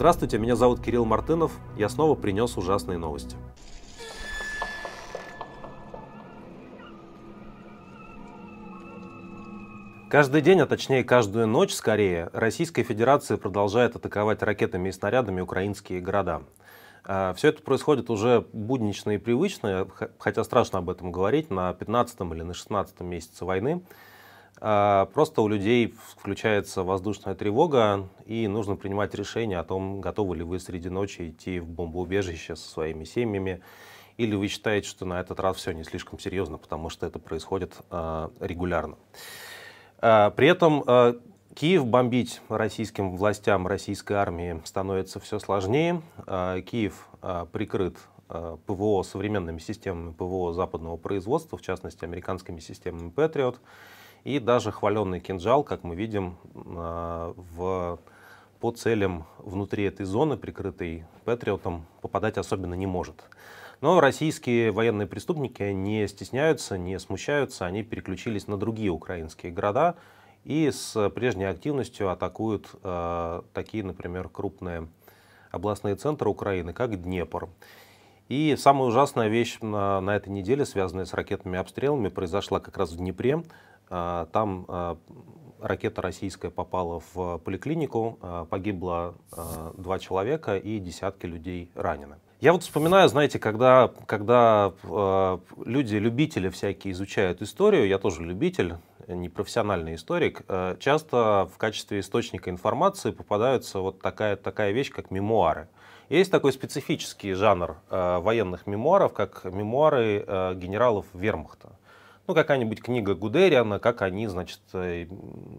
Здравствуйте, меня зовут Кирилл Мартынов. Я снова принес ужасные новости. Каждый день, а точнее каждую ночь скорее, Российская Федерация продолжает атаковать ракетами и снарядами украинские города. А, Все это происходит уже буднично и привычно, хотя страшно об этом говорить, на 15 или на 16 месяце войны. А, просто у людей включается воздушная тревога, и нужно принимать решение о том, готовы ли вы среди ночи идти в бомбоубежище со своими семьями, или вы считаете, что на этот раз все не слишком серьезно, потому что это происходит а, регулярно. А, при этом Киев бомбить российским властям, российской армии становится все сложнее. Киев прикрыт ПВО современными системами ПВО западного производства, в частности, американскими системами Patriot. И даже хваленный кинжал, как мы видим, а, в, по целям внутри этой зоны, прикрытой Патриотом, попадать особенно не может. Но российские военные преступники не стесняются, не смущаются, они переключились на другие украинские города и с прежней активностью атакуют э, такие, например, крупные областные центры Украины, как Днепр. И самая ужасная вещь на, на этой неделе, связанная с ракетными обстрелами, произошла как раз в Днепре. А, там а, ракета российская попала в поликлинику, а, погибло два человека и десятки людей ранены. Я вот вспоминаю, знаете, когда, когда люди, любители всякие изучают историю, я тоже любитель, не профессиональный историк, часто в качестве источника информации попадаются вот такая, такая вещь, как мемуары. Есть такой специфический жанр э, военных мемуаров, как мемуары э, генералов вермахта ну, какая-нибудь книга Гудериана, как они, значит, э,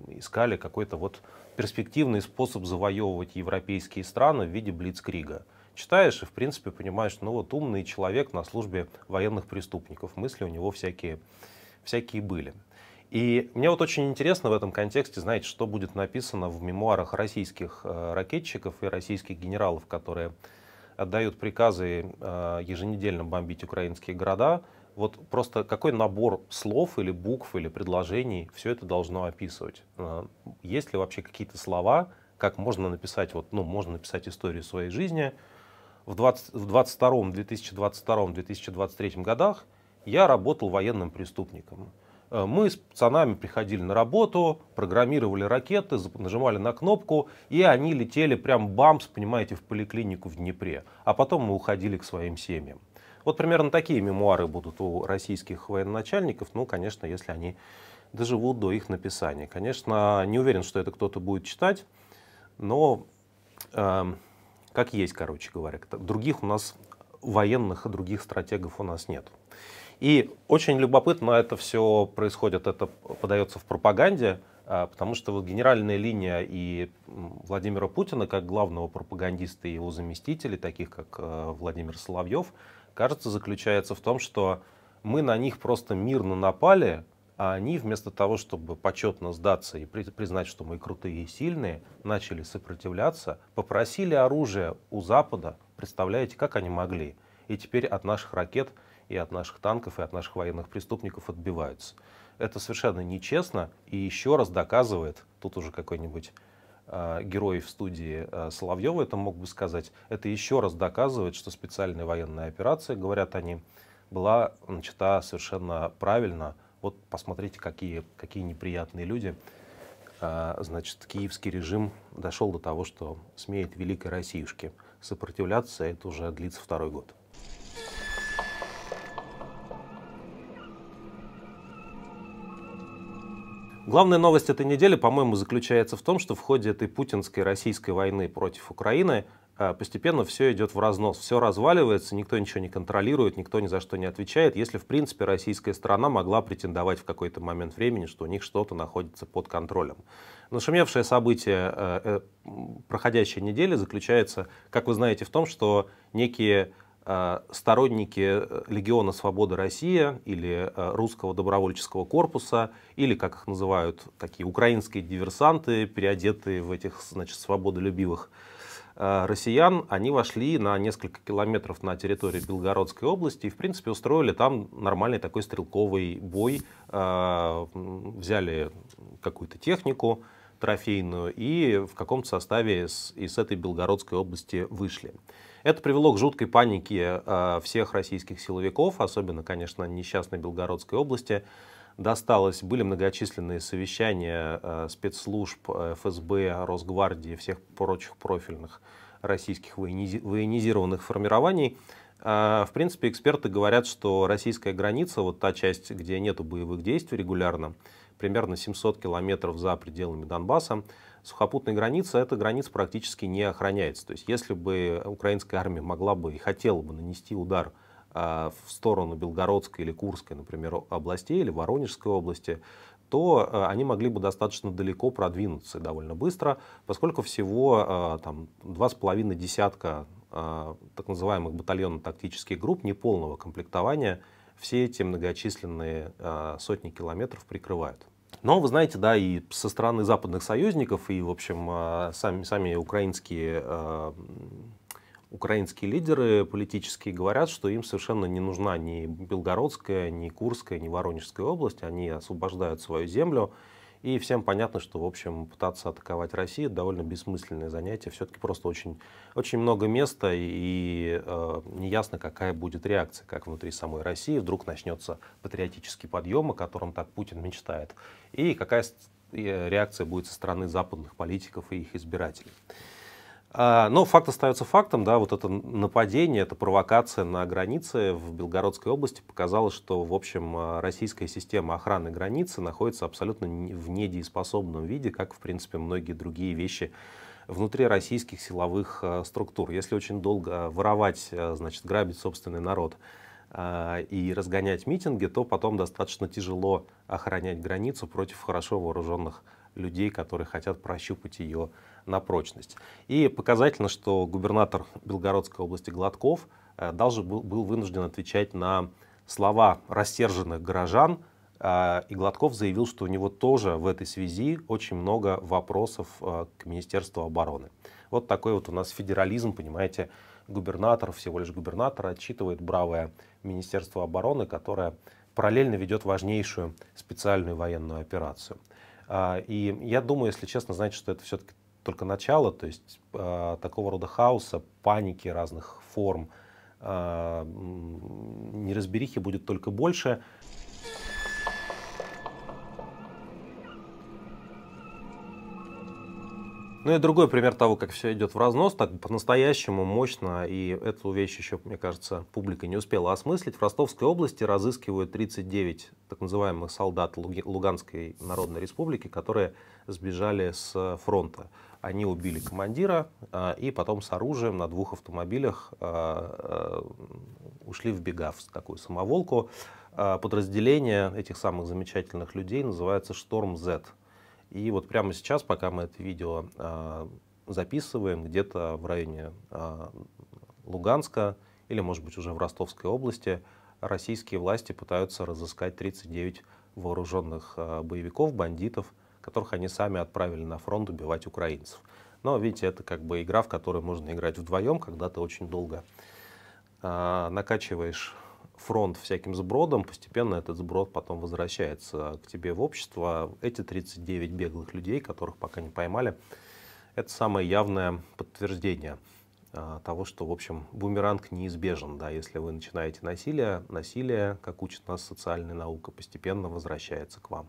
искали какой-то вот перспективный способ завоевывать европейские страны в виде Блицкрига. Читаешь и, в принципе, понимаешь, ну вот умный человек на службе военных преступников, мысли у него всякие, всякие были. И мне вот очень интересно в этом контексте, знаете, что будет написано в мемуарах российских э, ракетчиков и российских генералов, которые отдают приказы э, еженедельно бомбить украинские города, вот просто какой набор слов или букв или предложений все это должно описывать? А, есть ли вообще какие-то слова, как можно написать, вот, ну, можно написать историю своей жизни? В 20, в 22, 2022, 2023 годах я работал военным преступником. Э, мы с пацанами приходили на работу, программировали ракеты, нажимали на кнопку, и они летели прям бамс, понимаете, в поликлинику в Днепре. А потом мы уходили к своим семьям. Вот примерно такие мемуары будут у российских военачальников, ну, конечно, если они доживут до их написания. Конечно, не уверен, что это кто-то будет читать, но э, как есть, короче говоря. Других у нас военных и других стратегов у нас нет. И очень любопытно это все происходит, это подается в пропаганде, а, потому что вот генеральная линия и Владимира Путина, как главного пропагандиста и его заместителей, таких как э, Владимир Соловьев, кажется, заключается в том, что мы на них просто мирно напали, а они вместо того, чтобы почетно сдаться и признать, что мы крутые и сильные, начали сопротивляться, попросили оружие у Запада, представляете, как они могли, и теперь от наших ракет и от наших танков, и от наших военных преступников отбиваются. Это совершенно нечестно и еще раз доказывает, тут уже какой-нибудь Э, героев студии э, Соловьева это мог бы сказать, это еще раз доказывает, что специальная военная операция, говорят они, была начата совершенно правильно. Вот посмотрите, какие, какие неприятные люди. Э, значит, киевский режим дошел до того, что смеет великой Россиюшке сопротивляться, это уже длится второй год. Главная новость этой недели, по-моему, заключается в том, что в ходе этой путинской российской войны против Украины а, постепенно все идет в разнос, все разваливается, никто ничего не контролирует, никто ни за что не отвечает, если, в принципе, российская страна могла претендовать в какой-то момент времени, что у них что-то находится под контролем. Нашумевшее событие э, э, проходящей недели заключается, как вы знаете, в том, что некие Э, сторонники э, Легиона Свободы Россия или э, Русского добровольческого корпуса, или, как их называют, такие украинские диверсанты, переодетые в этих, значит, свободолюбивых россиян, они вошли на несколько километров на территории Белгородской области и, в принципе, устроили там нормальный такой стрелковый бой, взяли какую-то технику, трофейную и в каком-то составе из, из этой Белгородской области вышли. Это привело к жуткой панике э, всех российских силовиков, особенно, конечно, несчастной Белгородской области. Досталось, были многочисленные совещания э, спецслужб, э, ФСБ, Росгвардии, всех прочих профильных российских военизированных формирований. В принципе, эксперты говорят, что российская граница, вот та часть, где нету боевых действий регулярно, примерно 700 километров за пределами Донбасса, сухопутная граница, эта граница практически не охраняется. То есть если бы украинская армия могла бы и хотела бы нанести удар э, в сторону Белгородской или Курской, например, областей или Воронежской области, то э, они могли бы достаточно далеко продвинуться довольно быстро, поскольку всего э, там, два с половиной десятка так называемых батальонно-тактических групп неполного комплектования все эти многочисленные сотни километров прикрывают. Но, вы знаете, да, и со стороны западных союзников, и, в общем, а, сами, сами украинские а, украинские лидеры политические говорят, что им совершенно не нужна ни Белгородская, ни Курская, ни Воронежская область. Они освобождают свою землю и всем понятно, что, в общем, пытаться атаковать Россию довольно бессмысленное занятие. Все-таки просто очень, очень много места и э, неясно, какая будет реакция, как внутри самой России вдруг начнется патриотический подъем, о котором так Путин мечтает, и какая э, реакция будет со стороны западных политиков и их избирателей. А, Но ну, факт остается фактом, да, вот это нападение, это провокация на границе в Белгородской области показало, что, в общем, а, российская система охраны границы находится абсолютно в недееспособном виде, как, в принципе, многие другие вещи внутри российских силовых а, структур. Если очень долго воровать, значит, грабить собственный народ и разгонять митинги, то потом достаточно тяжело охранять границу против хорошо вооруженных людей, которые хотят прощупать ее на прочность. И показательно, что губернатор Белгородской области Гладков э, даже был, вынужден отвечать на слова рассерженных горожан, э, и Гладков заявил, что у него тоже в этой связи очень много вопросов э, к Министерству обороны. Вот такой вот у нас федерализм, понимаете, губернатор, всего лишь губернатор, отчитывает бравое Министерство обороны, которое параллельно ведет важнейшую специальную военную операцию. А, и я думаю, если честно, знаете, что это все-таки только начало, то есть а, такого рода хаоса, паники разных форм, а, неразберихи будет только больше. Ну и другой пример того, как все идет в разнос, так по-настоящему мощно, и эту вещь еще, мне кажется, публика не успела осмыслить. В Ростовской области разыскивают 39 так называемых солдат Луганской Народной Республики, которые сбежали с фронта. Они убили командира а, и потом с оружием на двух автомобилях а, а, ушли в бегав, в такую самоволку. Подразделение этих самых замечательных людей называется «Шторм Z». И вот прямо сейчас, пока мы это видео а, записываем, где-то в районе а, Луганска или, может быть, уже в Ростовской области, российские власти пытаются разыскать 39 вооруженных а, боевиков, бандитов, которых они сами отправили на фронт убивать украинцев. Но, видите, это как бы игра, в которой можно играть вдвоем, когда ты очень долго накачиваешь фронт всяким сбродом, постепенно этот сброд потом возвращается к тебе в общество. Эти 39 беглых людей, которых пока не поймали, это самое явное подтверждение а, того, что, в общем, бумеранг неизбежен. Да? Если вы начинаете насилие, насилие, как учит нас социальная наука, постепенно возвращается к вам.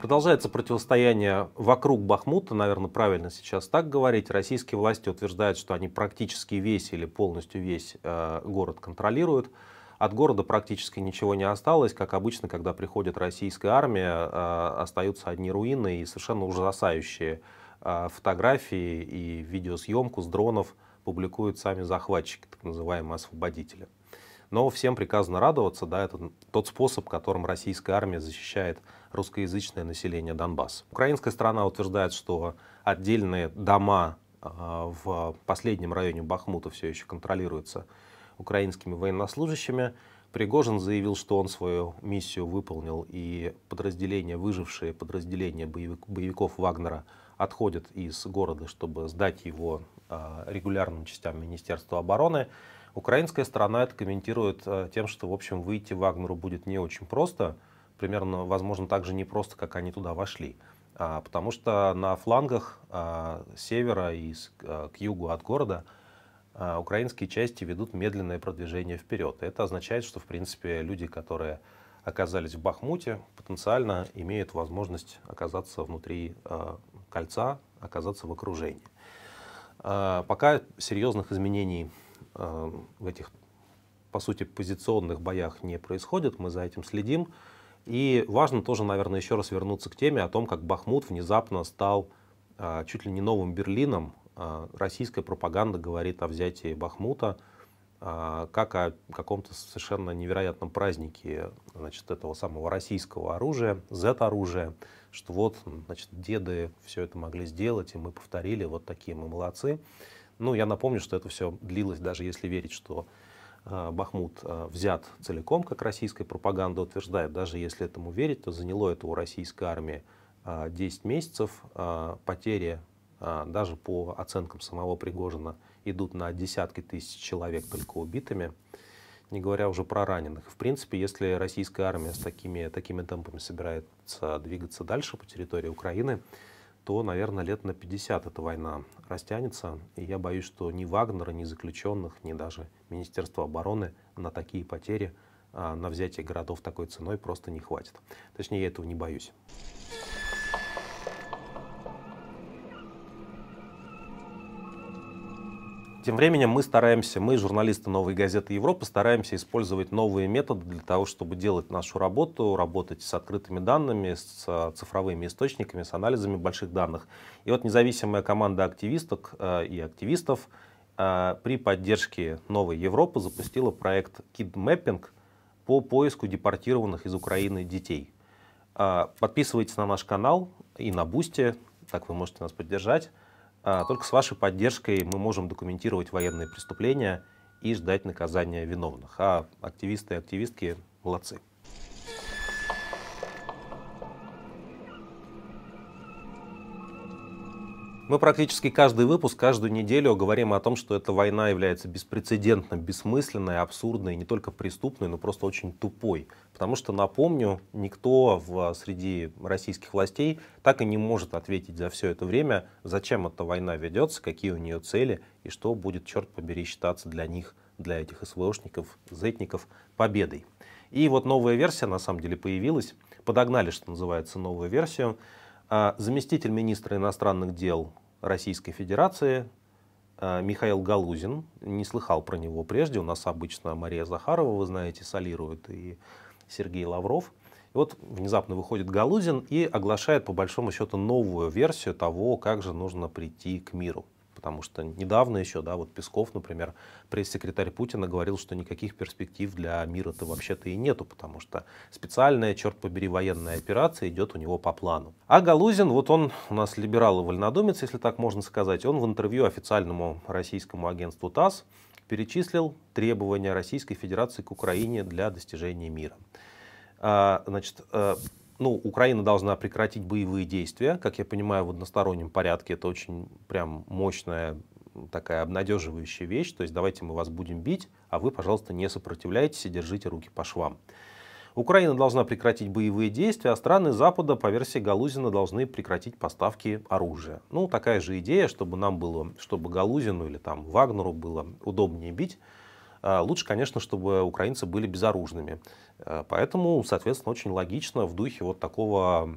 Продолжается противостояние вокруг Бахмута, наверное, правильно сейчас так говорить. Российские власти утверждают, что они практически весь или полностью весь э, город контролируют. От города практически ничего не осталось. Как обычно, когда приходит российская армия, э, остаются одни руины и совершенно ужасающие э, фотографии и видеосъемку с дронов публикуют сами захватчики, так называемые освободители. Но всем приказано радоваться, да, это тот способ, которым российская армия защищает русскоязычное население Донбасса. Украинская сторона утверждает, что отдельные дома а, в последнем районе Бахмута все еще контролируются украинскими военнослужащими. Пригожин заявил, что он свою миссию выполнил, и подразделения, выжившие подразделения боевиков Вагнера отходят из города, чтобы сдать его а, регулярным частям Министерства обороны. Украинская сторона это комментирует а, тем, что, в общем, выйти Вагнеру будет не очень просто, примерно, возможно, так же непросто, как они туда вошли. А, потому что на флангах а, севера и с, а, к югу от города а, украинские части ведут медленное продвижение вперед. Это означает, что, в принципе, люди, которые оказались в Бахмуте, потенциально имеют возможность оказаться внутри а, кольца, оказаться в окружении. А, пока серьезных изменений а, в этих, по сути, позиционных боях не происходит, мы за этим следим. И важно тоже, наверное, еще раз вернуться к теме о том, как Бахмут внезапно стал а, чуть ли не новым Берлином. А, российская пропаганда говорит о взятии Бахмута а, как о каком-то совершенно невероятном празднике значит, этого самого российского оружия, Z-оружия, что вот значит, деды все это могли сделать, и мы повторили, вот такие мы молодцы. Ну, я напомню, что это все длилось, даже если верить, что а, Бахмут а, взят целиком, как российская пропаганда утверждает, даже если этому верить, то заняло это у российской армии 10 а, месяцев. Потери даже по оценкам самого Пригожина идут на десятки тысяч человек только убитыми, не говоря уже про раненых. В принципе, если российская армия с такими, такими темпами собирается двигаться дальше по территории Украины, то, наверное, лет на 50 эта война растянется. И я боюсь, что ни Вагнера, ни заключенных, ни даже Министерства обороны на такие потери, а, на взятие городов такой ценой просто не хватит. Точнее, я этого не боюсь. Тем временем мы стараемся, мы, журналисты «Новой газеты Европы», стараемся использовать новые методы для того, чтобы делать нашу работу, работать с открытыми данными, с цифровыми источниками, с анализами больших данных. И вот независимая команда активисток э, и активистов э, при поддержке «Новой Европы» запустила проект «Kidmapping» по поиску депортированных из Украины детей. Э, подписывайтесь на наш канал и на Бусти, так вы можете нас поддержать. А только с вашей поддержкой мы можем документировать военные преступления и ждать наказания виновных. А активисты и активистки молодцы. Мы практически каждый выпуск, каждую неделю говорим о том, что эта война является беспрецедентно бессмысленной, абсурдной, не только преступной, но просто очень тупой. Потому что, напомню, никто в, а, среди российских властей так и не может ответить за все это время, зачем эта война ведется, какие у нее цели и что будет, черт побери, считаться для них, для этих СВОшников, зетников, победой. И вот новая версия, на самом деле, появилась. Подогнали, что называется, новую версию. А заместитель министра иностранных дел Российской Федерации а, Михаил Галузин, не слыхал про него прежде, у нас обычно Мария Захарова, вы знаете, солирует, и Сергей Лавров. И вот внезапно выходит Галузин и оглашает по большому счету новую версию того, как же нужно прийти к миру потому что недавно еще, да, вот Песков, например, пресс-секретарь Путина говорил, что никаких перспектив для мира-то вообще-то и нету, потому что специальная, черт побери, военная операция идет у него по плану. А Галузин, вот он у нас либерал и вольнодумец, если так можно сказать, он в интервью официальному российскому агентству ТАСС перечислил требования Российской Федерации к Украине для достижения мира. А, значит, э, ну, Украина должна прекратить боевые действия, как я понимаю, в одностороннем порядке. Это очень прям мощная такая обнадеживающая вещь. То есть давайте мы вас будем бить, а вы, пожалуйста, не сопротивляйтесь и держите руки по швам. Украина должна прекратить боевые действия, а страны Запада, по версии Галузина, должны прекратить поставки оружия. Ну, такая же идея, чтобы нам было, чтобы Галузину или там Вагнеру было удобнее бить, а, лучше, конечно, чтобы украинцы были безоружными. Э, поэтому, соответственно, очень логично в духе вот такого,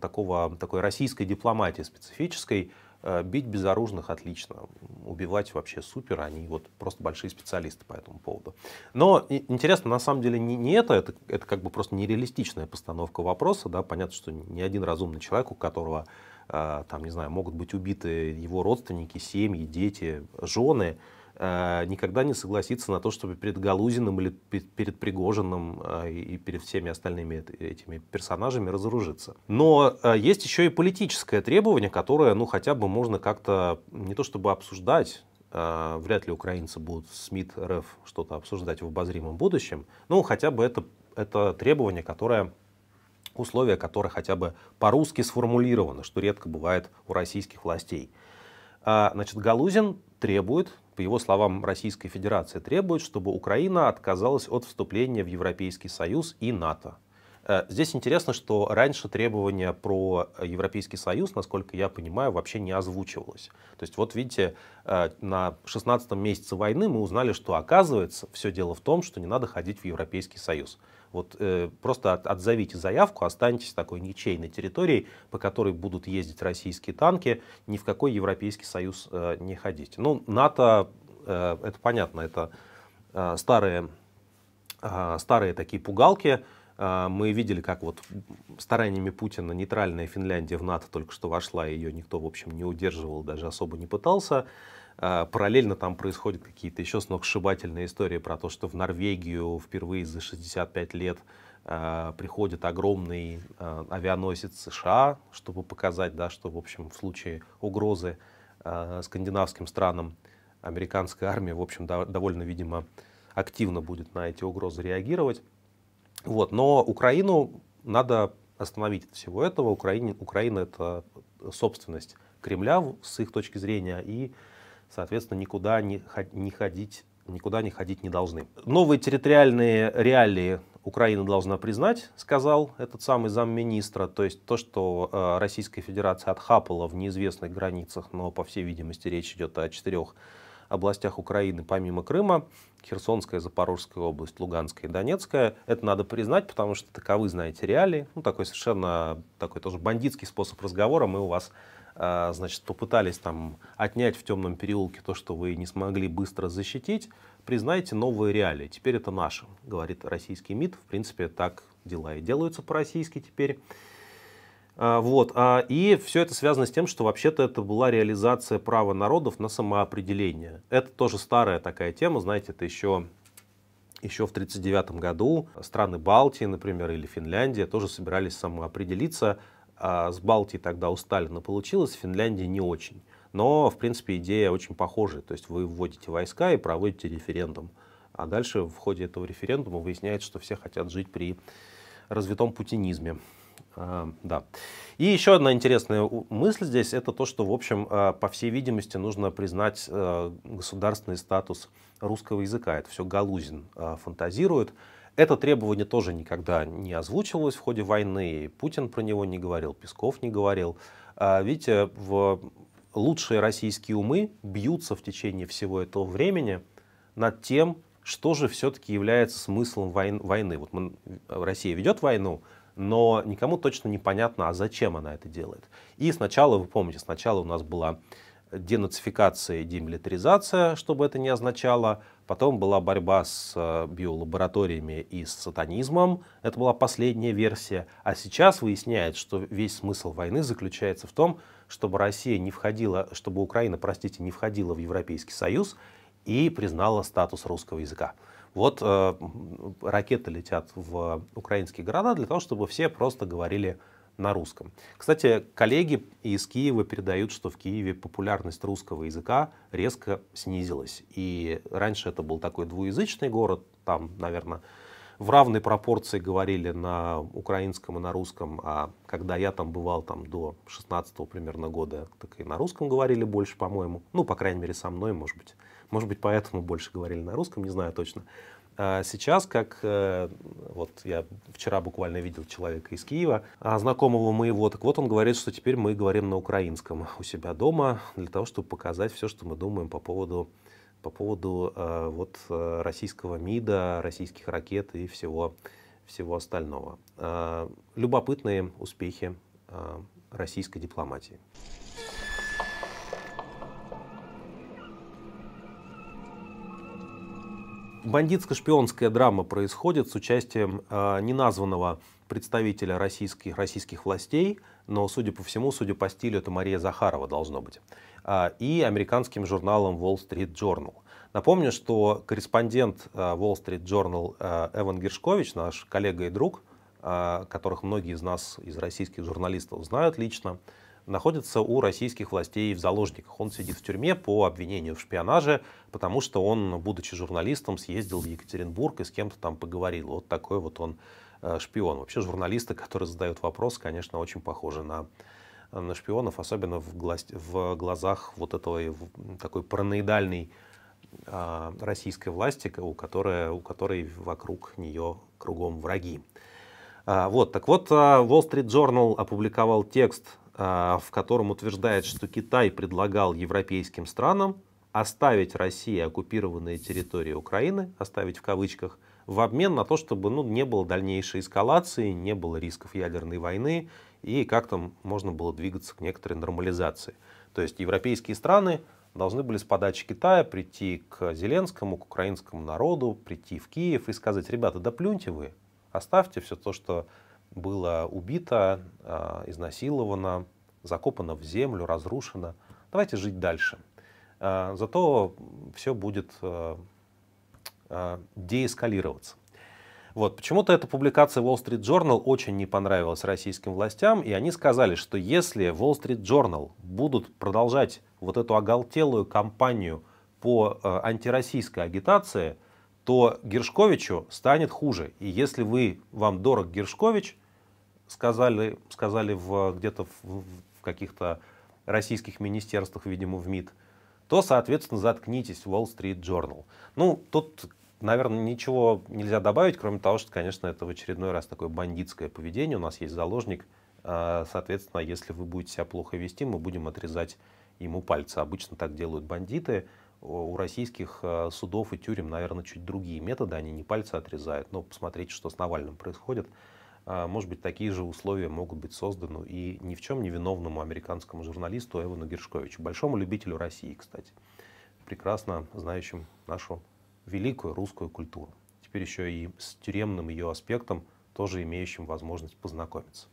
такого, такой российской дипломатии специфической э, бить безоружных отлично, убивать вообще супер, они вот просто большие специалисты по этому поводу. Но интересно, на самом деле не, не это, это, это как бы просто нереалистичная постановка вопроса, да, понятно, что ни один разумный человек, у которого, э, там, не знаю, могут быть убиты его родственники, семьи, дети, жены, Э, никогда не согласится на то, чтобы перед Галузиным или перед Пригожиным э, и перед всеми остальными этими персонажами разоружиться. Но э, есть еще и политическое требование, которое, ну, хотя бы можно как-то не то чтобы обсуждать, вряд ли украинцы будут с СМИ РФ что-то обсуждать в обозримом будущем, ну, хотя бы это, это требование, которое условия, которые хотя бы по-русски сформулированы, что редко бывает у российских властей. А, значит, Галузин требует по его словам, Российская Федерация требует, чтобы Украина отказалась от вступления в Европейский Союз и НАТО. Э, здесь интересно, что раньше требования про Европейский Союз, насколько я понимаю, вообще не озвучивалось. То есть вот видите, э, на 16 месяце войны мы узнали, что оказывается все дело в том, что не надо ходить в Европейский Союз. Вот э, просто от, отзовите заявку, останетесь такой ничейной территорией, по которой будут ездить российские танки, ни в какой Европейский Союз э, не ходите. Ну, НАТО, э, это понятно, это э, старые, э, старые такие пугалки, э, мы видели, как вот стараниями Путина нейтральная Финляндия в НАТО только что вошла, ее никто, в общем, не удерживал, даже особо не пытался. А, параллельно там происходят какие-то еще сногсшибательные истории про то, что в Норвегию впервые за 65 лет а, приходит огромный а, авианосец США, чтобы показать, да, что в общем в случае угрозы скандинавским странам американская армия, в общем, довольно, видимо, активно будет на эти угрозы реагировать. Вот. Но Украину надо остановить от всего этого. Украине, Украина это собственность Кремля с их точки зрения. И соответственно, никуда не, ходить никуда не ходить не должны. Новые территориальные реалии Украина должна признать, сказал этот самый замминистра, то есть то, что э, Российская Федерация отхапала в неизвестных границах, но по всей видимости речь идет о четырех областях Украины помимо Крыма, Херсонская, Запорожская область, Луганская и Донецкая, это надо признать, потому что таковы, знаете, реалии, ну такой совершенно такой тоже бандитский способ разговора мы у вас а, значит, попытались там отнять в темном переулке то, что вы не смогли быстро защитить, признайте новые реалии. Теперь это наше, говорит российский МИД. В принципе, так дела и делаются по-российски теперь. А, вот. А, и все это связано с тем, что вообще-то это была реализация права народов на самоопределение. Это тоже старая такая тема, знаете, это еще еще в 1939 году страны Балтии, например, или Финляндия тоже собирались самоопределиться а с Балтии тогда у Сталина получилось, в Финляндии не очень. Но, в принципе, идея очень похожая. То есть вы вводите войска и проводите референдум. А дальше в ходе этого референдума выясняется, что все хотят жить при развитом путинизме. А, да. И еще одна интересная мысль здесь, это то, что, в общем, а, по всей видимости, нужно признать а, государственный статус русского языка. Это все Галузин фантазирует. Это требование тоже никогда не озвучивалось в ходе войны, Путин про него не говорил, Песков не говорил. А Видите, э, в лучшие российские умы бьются в течение всего этого времени над тем, что же все-таки является смыслом войны. Вот мы, Россия ведет войну, но никому точно непонятно, а зачем она это делает. И сначала, вы помните, сначала у нас была денацификация и демилитаризация, чтобы это не означало. Потом была борьба с э, биолабораториями и с сатанизмом. Это была последняя версия. А сейчас выясняет, что весь смысл войны заключается в том, чтобы Россия не входила, чтобы Украина, простите, не входила в Европейский Союз и признала статус русского языка. Вот э, ракеты летят в украинские города для того, чтобы все просто говорили на русском. Кстати, коллеги из Киева передают, что в Киеве популярность русского языка резко снизилась. И раньше это был такой двуязычный город, там, наверное, в равной пропорции говорили на украинском и на русском, а когда я там бывал там до 16 примерно года, так и на русском говорили больше, по-моему. Ну, по крайней мере, со мной, может быть. Может быть, поэтому больше говорили на русском, не знаю точно. А сейчас, как э, вот я вчера буквально видел человека из Киева, а, знакомого моего, так вот он говорит, что теперь мы говорим на украинском у себя дома для того, чтобы показать все, что мы думаем по поводу по поводу э, вот э, российского МИДа, российских ракет и всего всего остального. А, любопытные успехи российской дипломатии. бандитско-шпионская драма происходит с участием э, неназванного представителя российских, российских властей, но, судя по всему, судя по стилю, это Мария Захарова должно быть, э, и американским журналом Wall Street Journal. Напомню, что корреспондент э, Wall Street Journal э, Эван Гершкович, наш коллега и друг, э, которых многие из нас, из российских журналистов, знают лично, находится у российских властей в заложниках. Он сидит в тюрьме по обвинению в шпионаже, потому что он, будучи журналистом, съездил в Екатеринбург и с кем-то там поговорил. Вот такой вот он э, шпион. Вообще журналисты, которые задают вопрос, конечно, очень похожи на, на шпионов, особенно в, глаз, в глазах вот этого такой параноидальной а, российской власти, у которой, у которой вокруг нее кругом враги. А, вот, так вот, э, Wall Street Journal опубликовал текст а, в котором утверждает, что Китай предлагал европейским странам оставить России оккупированные территории Украины, оставить в кавычках, в обмен на то, чтобы ну, не было дальнейшей эскалации, не было рисков ядерной войны и как-то можно было двигаться к некоторой нормализации. То есть европейские страны должны были с подачи Китая прийти к Зеленскому, к украинскому народу, прийти в Киев и сказать, ребята, да плюньте вы, оставьте все то, что было убито, а, изнасиловано, закопано в землю, разрушено. Давайте жить дальше. А, зато все будет а, деэскалироваться. Вот. Почему-то эта публикация Wall Street Journal очень не понравилась российским властям, и они сказали, что если Wall Street Journal будут продолжать вот эту оголтелую кампанию по антироссийской агитации, то Гершковичу станет хуже. И если вы, вам дорог Гершкович, сказали, сказали в, где-то в, в каких-то российских министерствах, видимо, в МИД, то, соответственно, заткнитесь, Wall Street Journal. Ну, тут, наверное, ничего нельзя добавить, кроме того, что, конечно, это в очередной раз такое бандитское поведение. У нас есть заложник, э, соответственно, а если вы будете себя плохо вести, мы будем отрезать ему пальцы. Обычно так делают бандиты. У российских э, судов и тюрем, наверное, чуть другие методы, они не пальцы отрезают, но посмотрите, что с Навальным происходит. А, может быть, такие же условия могут быть созданы и ни в чем не виновному американскому журналисту Эвану Гершковичу, большому любителю России, кстати, прекрасно знающим нашу великую русскую культуру. Теперь еще и с тюремным ее аспектом, тоже имеющим возможность познакомиться.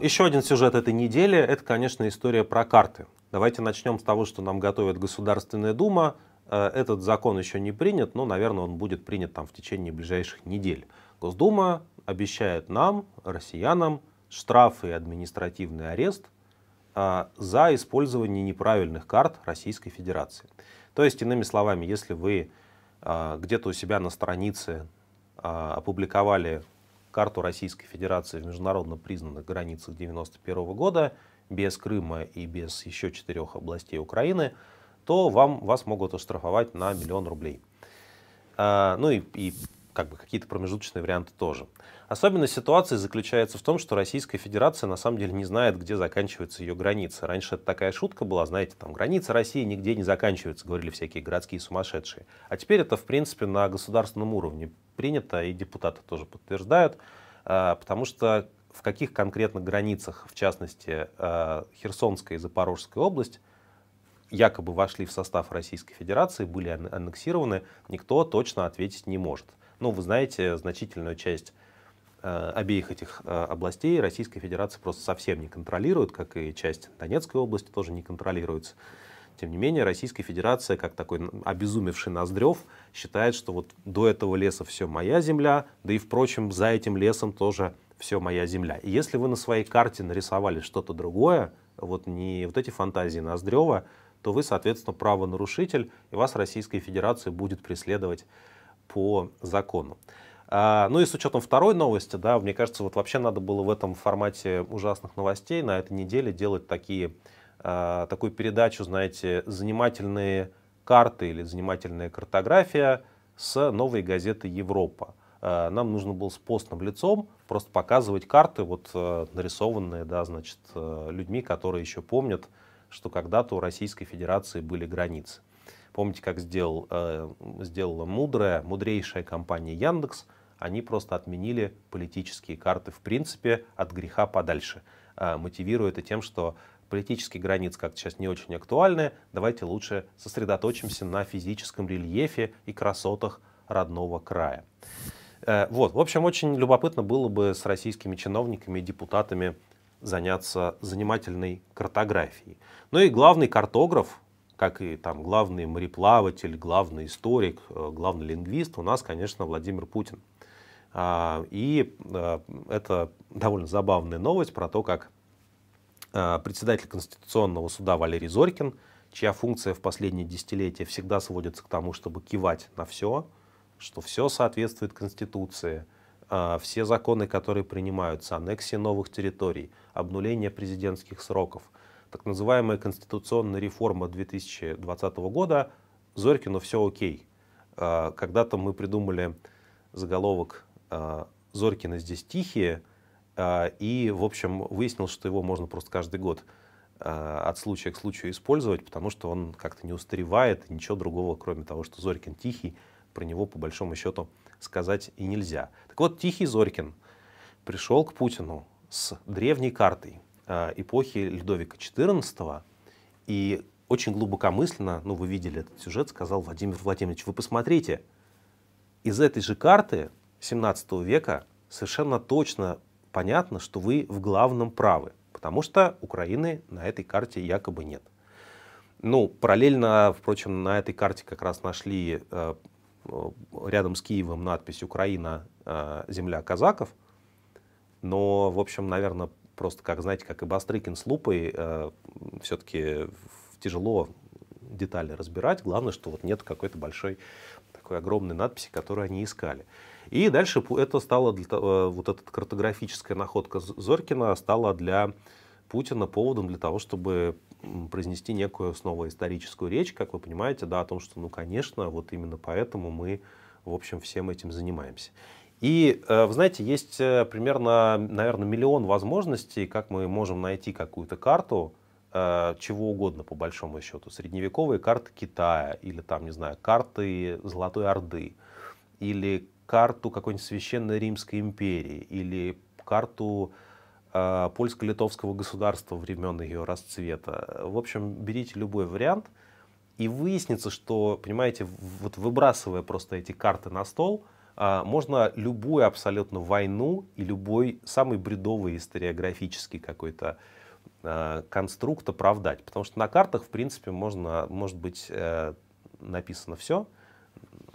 Еще один сюжет этой недели – это, конечно, история про карты. Давайте начнем с того, что нам готовит Государственная Дума. Э, этот закон еще не принят, но, наверное, он будет принят там в течение ближайших недель. Госдума обещает нам, россиянам, штрафы и административный арест э, за использование неправильных карт Российской Федерации. То есть, иными словами, если вы э, где-то у себя на странице опубликовали карту Российской Федерации в международно признанных границах 1991 года, без Крыма и без еще четырех областей Украины – то вам, вас могут оштрафовать на миллион рублей. А, ну и, и как бы какие-то промежуточные варианты тоже. Особенность ситуации заключается в том, что Российская Федерация на самом деле не знает, где заканчивается ее граница. Раньше это такая шутка была, знаете, там граница России нигде не заканчивается, говорили всякие городские сумасшедшие. А теперь это, в принципе, на государственном уровне принято, и депутаты тоже подтверждают, а, потому что в каких конкретных границах, в частности, а, Херсонская и Запорожская область, якобы вошли в состав Российской Федерации, были аннексированы, никто точно ответить не может. Ну, вы знаете, значительную часть э, обеих этих э, областей Российская Федерация просто совсем не контролирует, как и часть Донецкой области тоже не контролируется. Тем не менее, Российская Федерация, как такой обезумевший Ноздрев, считает, что вот до этого леса все моя земля, да и, впрочем, за этим лесом тоже все моя земля. И если вы на своей карте нарисовали что-то другое, вот не вот эти фантазии Ноздрева, то вы, соответственно, правонарушитель, и вас Российская Федерация будет преследовать по закону. А, ну и с учетом второй новости, да, мне кажется, вот вообще надо было в этом формате ужасных новостей на этой неделе делать такие, а, такую передачу, знаете, занимательные карты или занимательная картография с новой газеты «Европа». А, нам нужно было с постным лицом просто показывать карты, вот э, нарисованные, да, значит, э, людьми, которые еще помнят, что когда-то у Российской Федерации были границы. Помните, как сделал, э, сделала мудрая, мудрейшая компания Яндекс? Они просто отменили политические карты, в принципе, от греха подальше, э, мотивируя это тем, что политические границы как-то сейчас не очень актуальны, давайте лучше сосредоточимся на физическом рельефе и красотах родного края. Э, вот, в общем, очень любопытно было бы с российскими чиновниками и депутатами заняться занимательной картографией. Ну и главный картограф, как и там главный мореплаватель, главный историк, э, главный лингвист у нас, конечно, Владимир Путин. А, и э, это довольно забавная новость про то, как э, председатель Конституционного суда Валерий Зорькин, чья функция в последние десятилетия всегда сводится к тому, чтобы кивать на все, что все соответствует Конституции, все законы, которые принимаются, аннексии новых территорий, обнуление президентских сроков – так называемая конституционная реформа 2020 года Зорькину все окей. А, когда-то мы придумали заголовок а, Зорькина здесь тихие, а, и, в общем, выяснилось, что его можно просто каждый год от случая к случаю использовать, потому что он как-то не устаревает, ничего другого, кроме того, что Зорькин тихий, про него, по большому счету, сказать и нельзя. Так вот, тихий Зорькин пришел к Путину с древней картой, Э, эпохи Людовика XIV, и очень глубокомысленно, ну вы видели этот сюжет, сказал Владимир Владимирович, вы посмотрите, из этой же карты 17 века совершенно точно понятно, что вы в главном правы, потому что Украины на этой карте якобы нет. Ну, параллельно, впрочем, на этой карте как раз нашли э, рядом с Киевом надпись «Украина, э, земля казаков», но, в общем, наверное, просто как, знаете, как и Бастрыкин с лупой, э, все-таки тяжело детали разбирать. Главное, что вот нет какой-то большой, такой огромной надписи, которую они искали. И дальше это стало, для, э, вот эта картографическая находка Зорькина стала для Путина поводом для того, чтобы произнести некую снова историческую речь, как вы понимаете, да, о том, что, ну, конечно, вот именно поэтому мы, в общем, всем этим занимаемся. И, э, вы знаете, есть э, примерно, наверное, миллион возможностей, как мы можем найти какую-то карту, э, чего угодно по большому счету. Средневековые карты Китая или там, не знаю, карты Золотой Орды или карту какой-нибудь Священной Римской империи или карту польско-литовского государства времен ее расцвета. В общем, берите любой вариант, и выяснится, что, понимаете, вот выбрасывая просто эти карты на стол – а, можно любую абсолютно войну и любой самый бредовый историографический какой-то а, конструкт оправдать. Потому что на картах, в принципе, можно, может быть э, написано все,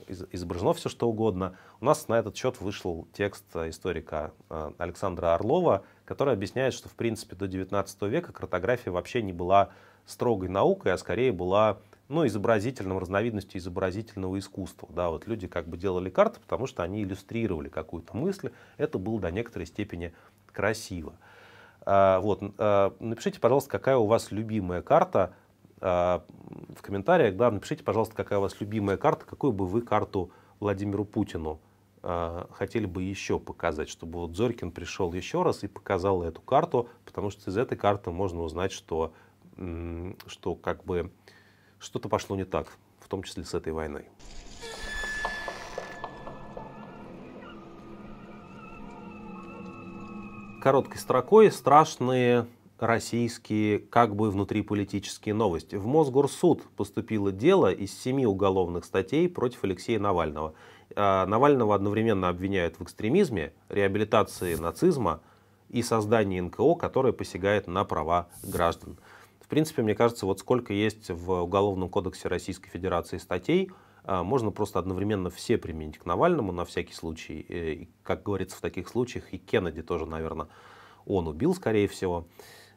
изображено все что угодно. У нас на этот счет вышел текст историка а, Александра Орлова, который объясняет, что в принципе до 19 века картография вообще не была строгой наукой, а скорее была ну, изобразительным, разновидностью изобразительного искусства. Да, вот люди как бы делали карты, потому что они иллюстрировали какую-то мысль. Это было до некоторой степени красиво. А, вот, а, напишите, пожалуйста, какая у вас любимая карта а, в комментариях. Да, напишите, пожалуйста, какая у вас любимая карта, какую бы вы карту Владимиру Путину а, хотели бы еще показать, чтобы вот Зорькин пришел еще раз и показал эту карту, потому что из этой карты можно узнать, что, что как бы что-то пошло не так, в том числе с этой войной. Короткой строкой страшные российские как бы внутриполитические новости. В Мосгорсуд поступило дело из семи уголовных статей против Алексея Навального. А, Навального одновременно обвиняют в экстремизме, реабилитации нацизма и создании НКО, которое посягает на права граждан. В принципе, мне кажется, вот сколько есть в Уголовном кодексе Российской Федерации статей, а, можно просто одновременно все применить к Навальному на всякий случай. Э, и, как говорится в таких случаях, и Кеннеди тоже, наверное, он убил, скорее всего.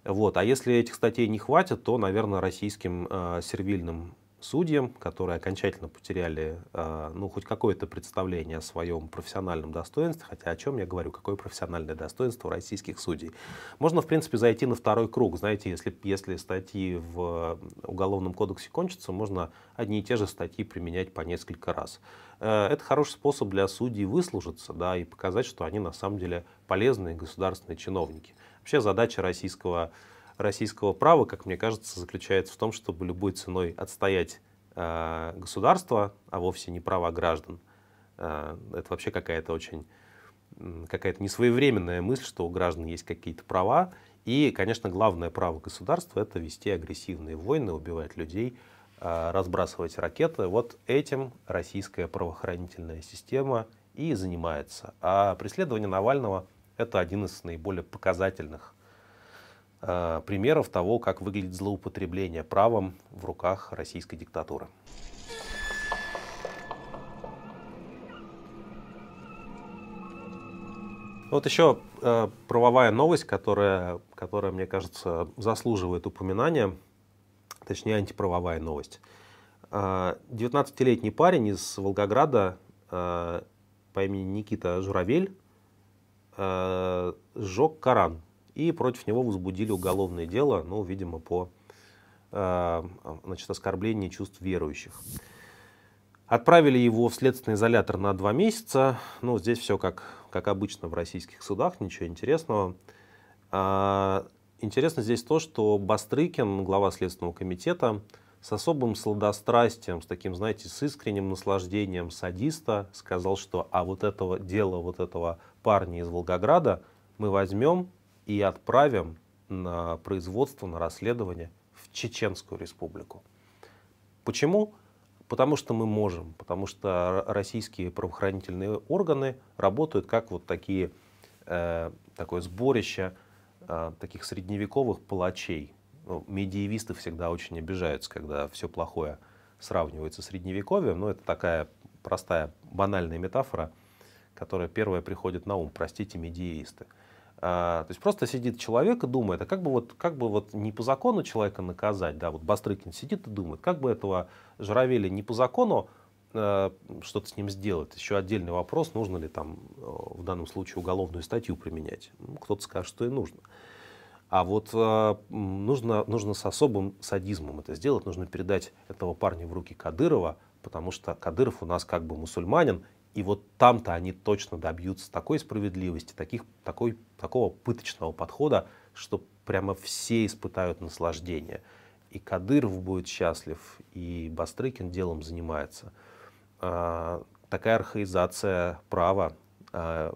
Вот. А если этих статей не хватит, то, наверное, российским э, сервильным судьям, которые окончательно потеряли э, ну, хоть какое-то представление о своем профессиональном достоинстве, хотя о чем я говорю, какое профессиональное достоинство российских судей. Можно, в принципе, зайти на второй круг. Знаете, если, если статьи в э, Уголовном кодексе кончатся, можно одни и те же статьи применять по несколько раз. Э, это хороший способ для судей выслужиться да, и показать, что они на самом деле полезные государственные чиновники. Вообще задача российского российского права, как мне кажется, заключается в том, чтобы любой ценой отстоять э, государство, а вовсе не права граждан. Э, это вообще какая-то очень какая-то несвоевременная мысль, что у граждан есть какие-то права. И, конечно, главное право государства — это вести агрессивные войны, убивать людей, э, разбрасывать ракеты. Вот этим российская правоохранительная система и занимается. А преследование Навального — это один из наиболее показательных Э, примеров того, как выглядит злоупотребление правом в руках российской диктатуры. Вот еще э, правовая новость, которая, которая, мне кажется, заслуживает упоминания, точнее антиправовая новость. 19-летний э, парень из Волгограда э, по имени Никита Журавель э, сжег Коран и против него возбудили уголовное дело, ну, видимо, по э, значит, оскорблении чувств верующих. Отправили его в следственный изолятор на два месяца. Ну, здесь все как, как обычно в российских судах, ничего интересного. А, интересно здесь то, что Бастрыкин, глава Следственного комитета, с особым сладострастием, с таким, знаете, с искренним наслаждением садиста сказал, что а вот этого дела вот этого парня из Волгограда мы возьмем и отправим на производство, на расследование в Чеченскую республику. Почему? Потому что мы можем, потому что российские правоохранительные органы работают как вот такие, э, такое сборище э, таких средневековых палачей. Ну, медиевисты всегда очень обижаются, когда все плохое сравнивается с средневековьем, но это такая простая банальная метафора, которая первая приходит на ум, простите, медиевисты. А, то есть просто сидит человек и думает, а как бы вот, как бы вот не по закону человека наказать, да, вот Бастрыкин сидит и думает, как бы этого журавеля не по закону э, что-то с ним сделать. Еще отдельный вопрос, нужно ли там э, в данном случае уголовную статью применять. Ну, кто-то скажет, что и нужно. А вот э, нужно, нужно с особым садизмом это сделать, нужно передать этого парня в руки Кадырова, потому что Кадыров у нас как бы мусульманин, и вот там-то они точно добьются такой справедливости, таких, такой, такого пыточного подхода, что прямо все испытают наслаждение. И Кадыров будет счастлив, и Бастрыкин делом занимается. А, такая архаизация права, а,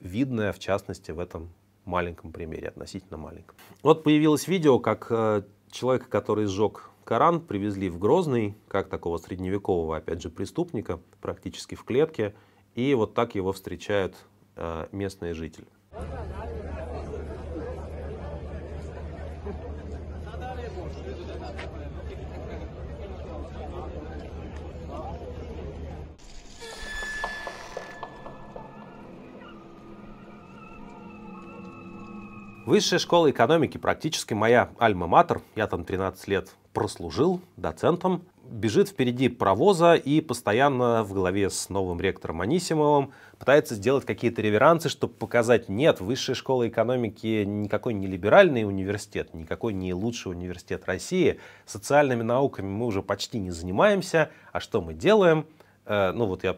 видная в частности в этом маленьком примере, относительно маленьком. Вот появилось видео, как э, человек, который сжег Коран привезли в Грозный, как такого средневекового, опять же, преступника, практически в клетке, и вот так его встречают э, местные жители. Высшая школа экономики практически моя альма-матер. Я там 13 лет прослужил доцентом, бежит впереди провоза и постоянно в голове с новым ректором Анисимовым пытается сделать какие-то реверансы, чтобы показать, нет, высшая школа экономики никакой не либеральный университет, никакой не лучший университет России, социальными науками мы уже почти не занимаемся, а что мы делаем? Э, ну вот я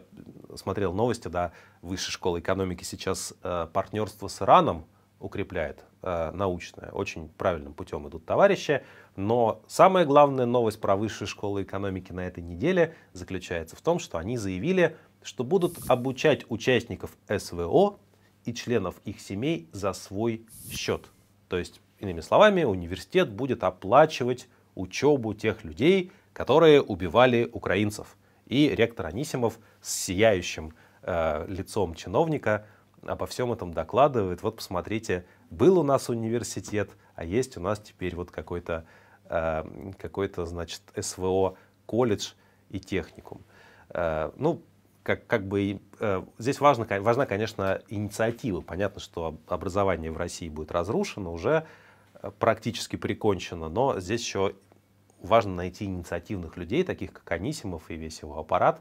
смотрел новости, да, высшая школа экономики сейчас э, партнерство с Ираном, укрепляет э, научное. Очень правильным путем идут товарищи. Но самая главная новость про высшие школы экономики на этой неделе заключается в том, что они заявили, что будут обучать участников СВО и членов их семей за свой счет. То есть, иными словами, университет будет оплачивать учебу тех людей, которые убивали украинцев. И ректор Анисимов с сияющим э, лицом чиновника – обо всем этом докладывает. Вот посмотрите, был у нас университет, а есть у нас теперь вот какой-то, э, какой-то значит, СВО, колледж и техникум. Э, ну, как, как бы э, здесь важно, важна, конечно, инициатива. Понятно, что образование в России будет разрушено, уже практически прикончено, но здесь еще важно найти инициативных людей, таких как Анисимов и весь его аппарат,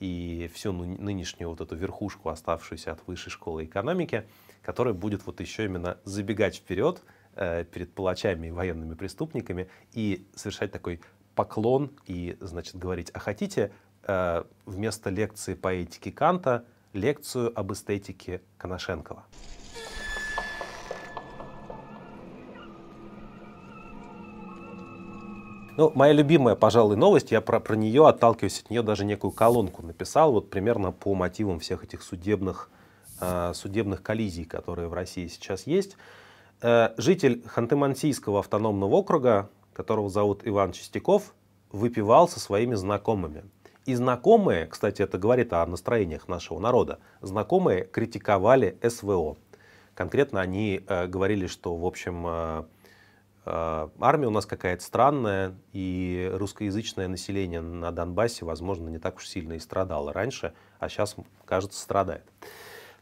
и всю нынешнюю вот эту верхушку, оставшуюся от высшей школы экономики, которая будет вот еще именно забегать вперед э, перед палачами и военными преступниками и совершать такой поклон и, значит, говорить, а хотите э, вместо лекции по этике Канта лекцию об эстетике Коношенкова? Ну, моя любимая, пожалуй, новость, я про, про нее отталкиваюсь от нее, даже некую колонку написал, вот примерно по мотивам всех этих судебных, э, судебных коллизий, которые в России сейчас есть. Э, житель Ханты-Мансийского автономного округа, которого зовут Иван Чистяков, выпивал со своими знакомыми. И знакомые, кстати, это говорит о настроениях нашего народа, знакомые критиковали СВО. Конкретно они э, говорили, что, в общем, э, а, армия у нас какая-то странная, и русскоязычное население на Донбассе, возможно, не так уж сильно и страдало раньше, а сейчас, кажется, страдает.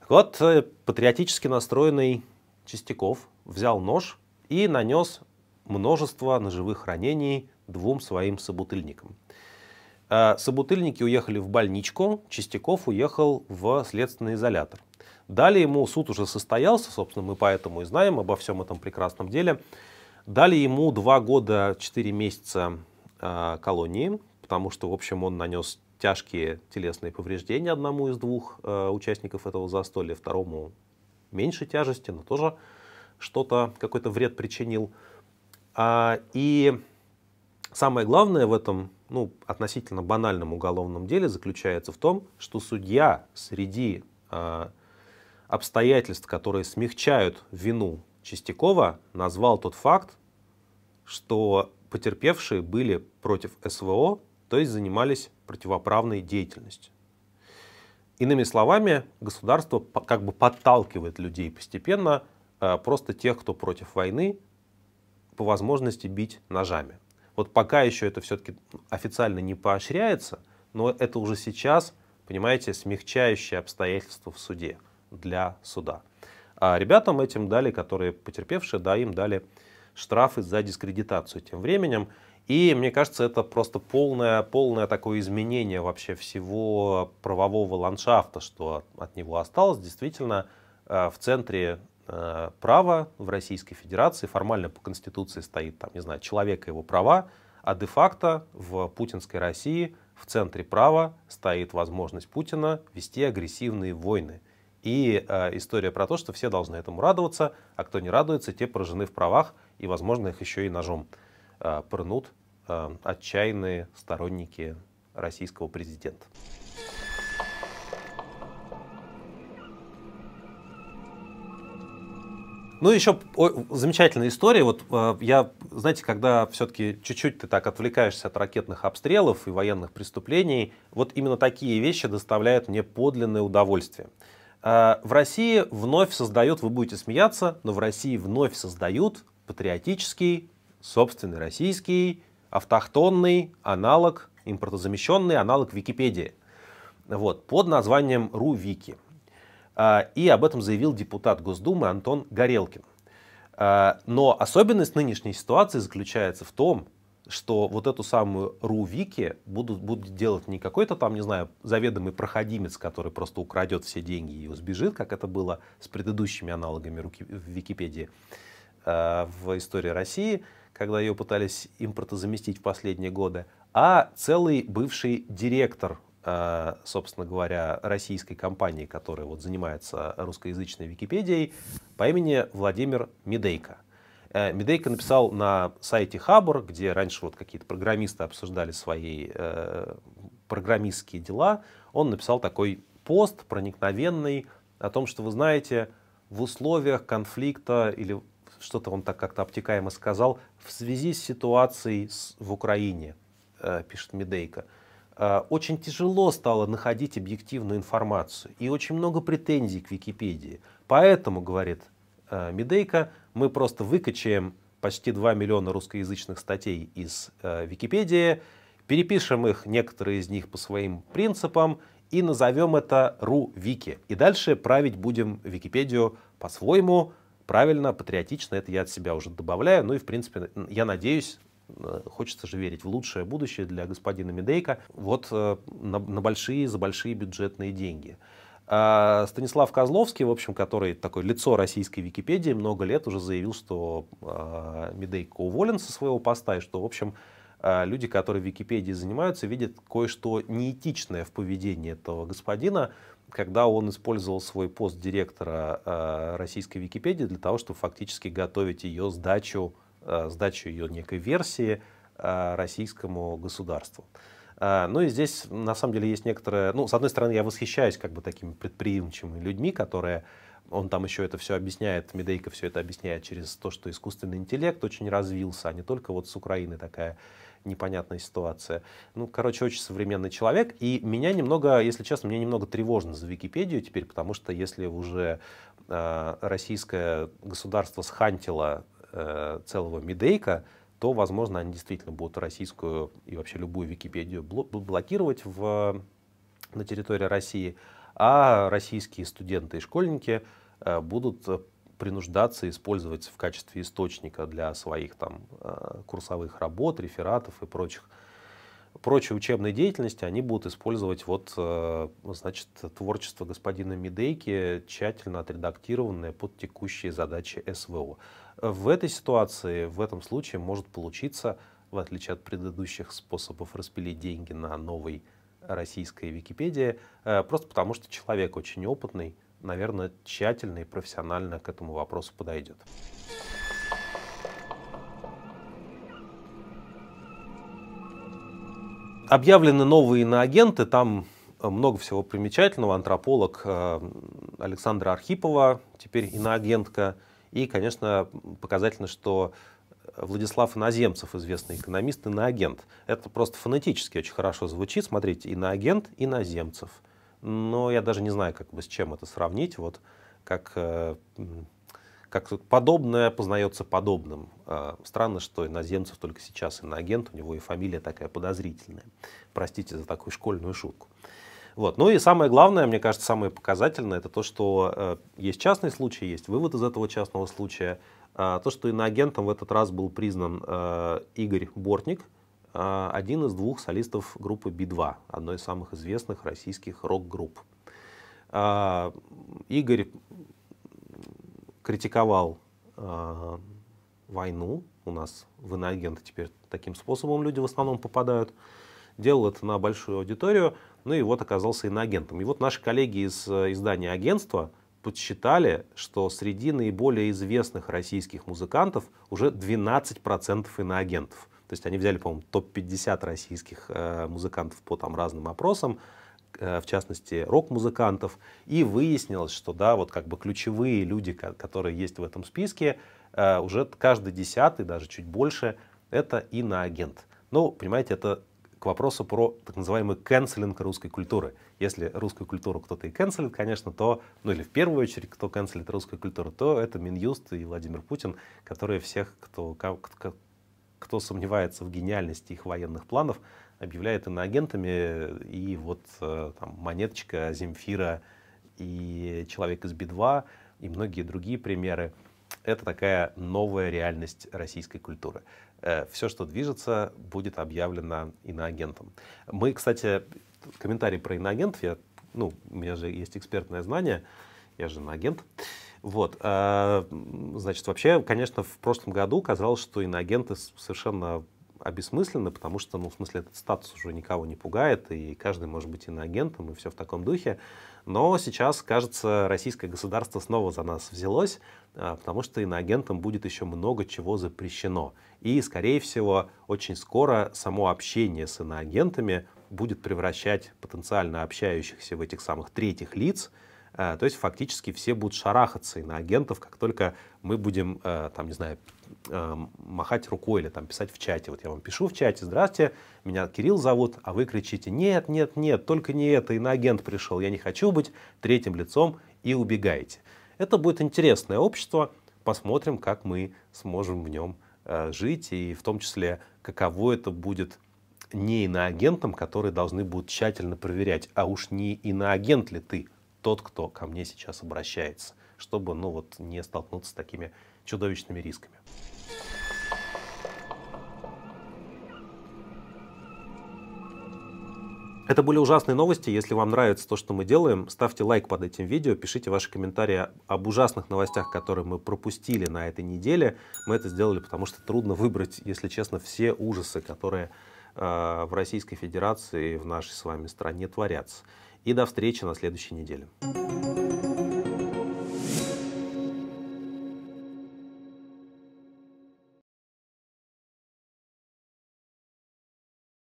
Так вот, э, патриотически настроенный Чистяков взял нож и нанес множество ножевых ранений двум своим собутыльникам. А, собутыльники уехали в больничку, Чистяков уехал в следственный изолятор. Далее ему суд уже состоялся, собственно, мы поэтому и знаем обо всем этом прекрасном деле. Дали ему два года, четыре месяца э, колонии, потому что, в общем, он нанес тяжкие телесные повреждения одному из двух э, участников этого застолья, второму меньше тяжести, но тоже что-то, какой-то вред причинил. А, и самое главное в этом ну, относительно банальном уголовном деле заключается в том, что судья среди э, обстоятельств, которые смягчают вину Чистякова назвал тот факт, что потерпевшие были против СВО, то есть занимались противоправной деятельностью. Иными словами, государство как бы подталкивает людей постепенно, э, просто тех, кто против войны, по возможности бить ножами. Вот пока еще это все-таки официально не поощряется, но это уже сейчас, понимаете, смягчающее обстоятельство в суде для суда. А ребятам этим дали, которые потерпевшие, да, им дали штрафы за дискредитацию тем временем. И мне кажется, это просто полное, полное такое изменение вообще всего правового ландшафта, что от него осталось. Действительно, э, в центре э, права в Российской Федерации формально по Конституции стоит, там, не знаю, человек и его права, а де-факто в путинской России в центре права стоит возможность Путина вести агрессивные войны – и э, история про то, что все должны этому радоваться, а кто не радуется, те поражены в правах и, возможно, их еще и ножом э, пырнут э, отчаянные сторонники российского президента. Ну, еще о, замечательная история. Вот э, я, знаете, когда все-таки чуть-чуть ты так отвлекаешься от ракетных обстрелов и военных преступлений, вот именно такие вещи доставляют мне подлинное удовольствие. Э, в России вновь создают, вы будете смеяться, но в России вновь создают патриотический, собственный российский, автохтонный аналог, импортозамещенный аналог Википедии. Вот, под названием РУВики. Э, и об этом заявил депутат Госдумы Антон Горелкин. Э, но особенность нынешней ситуации заключается в том, что вот эту самую РУ-Вики будут, будут делать не какой-то там, не знаю, заведомый проходимец, который просто украдет все деньги и сбежит, как это было с предыдущими аналогами руки, в Википедии э, в истории России, когда ее пытались импортозаместить в последние годы, а целый бывший директор, э, собственно говоря, российской компании, которая вот занимается русскоязычной Википедией, по имени Владимир Медейко. Э, Медейко написал на сайте Хабр, где раньше вот какие-то программисты обсуждали свои э, программистские дела, он написал такой пост проникновенный о том, что вы знаете, в условиях конфликта или что-то он так как-то обтекаемо сказал, в связи с ситуацией в Украине, э, пишет Медейко, э, очень тяжело стало находить объективную информацию и очень много претензий к Википедии. Поэтому, говорит Э, Медейка, мы просто выкачаем почти 2 миллиона русскоязычных статей из э, Википедии, перепишем их, некоторые из них по своим принципам, и назовем это РУ-Вики. И дальше править будем Википедию по-своему, правильно, патриотично, это я от себя уже добавляю. Ну и, в принципе, я надеюсь, э, хочется же верить в лучшее будущее для господина Медейка, вот на, на большие, за большие бюджетные деньги. А Станислав Козловский, в общем, который такое лицо российской Википедии, много лет уже заявил, что а, Медейко уволен со своего поста, и что, в общем, а, люди, которые в Википедии занимаются, видят кое-что неэтичное в поведении этого господина, когда он использовал свой пост директора российской Википедии для того, чтобы фактически готовить ее сдачу, сдачу ее некой версии российскому государству. А, ну и здесь, на самом деле, есть некоторые... Ну, с одной стороны, я восхищаюсь как бы такими предприимчивыми людьми, которые... Он там еще это все объясняет, Медейка все это объясняет через то, что искусственный интеллект очень развился, а не только вот с Украины такая непонятная ситуация. Ну, короче, очень современный человек. И меня немного, если честно, мне немного тревожно за Википедию теперь, потому что если уже э, российское государство схантило э, целого Медейка, то, возможно, они действительно будут российскую и вообще любую Википедию блокировать в, на территории России, а российские студенты и школьники э, будут э, принуждаться использовать в качестве источника для своих там э, курсовых работ, рефератов и прочих прочей учебной деятельности они будут использовать вот, э, значит, творчество господина Медейки, тщательно отредактированное под текущие задачи СВО. В этой ситуации, в этом случае может получиться, в отличие от предыдущих способов распилить деньги на новой российской Википедии, э, просто потому что человек очень опытный, наверное, тщательно и профессионально к этому вопросу подойдет. Объявлены новые иноагенты, там э, много всего примечательного. Антрополог э, Александра Архипова, теперь иноагентка. И, конечно, показательно, что э, Владислав Иноземцев, известный экономист, иноагент. Это просто фонетически очень хорошо звучит. Смотрите, иноагент, иноземцев. Но я даже не знаю, как бы с чем это сравнить. Вот как как подобное познается подобным. А, странно, что иноземцев только сейчас иноагент, у него и фамилия такая подозрительная. Простите за такую школьную шутку. Вот. Ну и самое главное, мне кажется, самое показательное, это то, что э, есть частный случай, есть вывод из этого частного случая. А, то, что иноагентом в этот раз был признан э, Игорь Бортник, а, один из двух солистов группы Би-2, одной из самых известных российских рок-групп. Игорь критиковал э, войну. У нас в иноагенты теперь таким способом люди в основном попадают. Делал это на большую аудиторию, ну и вот оказался иноагентом. И вот наши коллеги из э, издания агентства подсчитали, что среди наиболее известных российских музыкантов уже 12% иноагентов. То есть они взяли, по-моему, топ-50 российских э, музыкантов по там разным опросам, Э, в частности, рок-музыкантов, и выяснилось, что да, вот как бы ключевые люди, которые есть в этом списке, э, уже каждый десятый, даже чуть больше, это иноагент. Ну, понимаете, это к вопросу про так называемый канцелинг русской культуры. Если русскую культуру кто-то и канцелит, конечно, то, ну или в первую очередь, кто канцелит русскую культуру, то это Минюст и Владимир Путин, которые всех, кто, кто, кто сомневается в гениальности их военных планов, объявляет иноагентами, и вот э, там, Монеточка, Земфира и Человек из Би-2, и многие другие примеры. Это такая новая реальность российской культуры. Э, Все, что движется, будет объявлено иноагентом. Мы, кстати, комментарий про иноагентов, я, ну, у меня же есть экспертное знание, я же иноагент. Вот, э, значит, вообще, конечно, в прошлом году казалось, что иноагенты совершенно обесмысленно, потому что, ну, в смысле, этот статус уже никого не пугает, и каждый может быть иноагентом, и все в таком духе. Но сейчас, кажется, российское государство снова за нас взялось, а, потому что иноагентам будет еще много чего запрещено. И, скорее всего, очень скоро само общение с иноагентами будет превращать потенциально общающихся в этих самых третьих лиц – Э, то есть фактически все будут шарахаться и на агентов, как только мы будем, э, там, не знаю, э, махать рукой или там писать в чате. Вот я вам пишу в чате, здравствуйте, меня Кирилл зовут, а вы кричите, нет, нет, нет, только не это, и иноагент пришел, я не хочу быть третьим лицом и убегаете. Это будет интересное общество, посмотрим, как мы сможем в нем жить и в том числе, каково это будет не иноагентам, которые должны будут тщательно проверять, а уж не иноагент ли ты, тот, кто ко мне сейчас обращается, чтобы ну, вот, не столкнуться с такими чудовищными рисками. Это были ужасные новости. Если вам нравится то, что мы делаем, ставьте лайк под этим видео, пишите ваши комментарии об ужасных новостях, которые мы пропустили на этой неделе. Мы это сделали, потому что трудно выбрать, если честно, все ужасы, которые э, в Российской Федерации и в нашей с вами стране творятся. И до встречи на следующей неделе.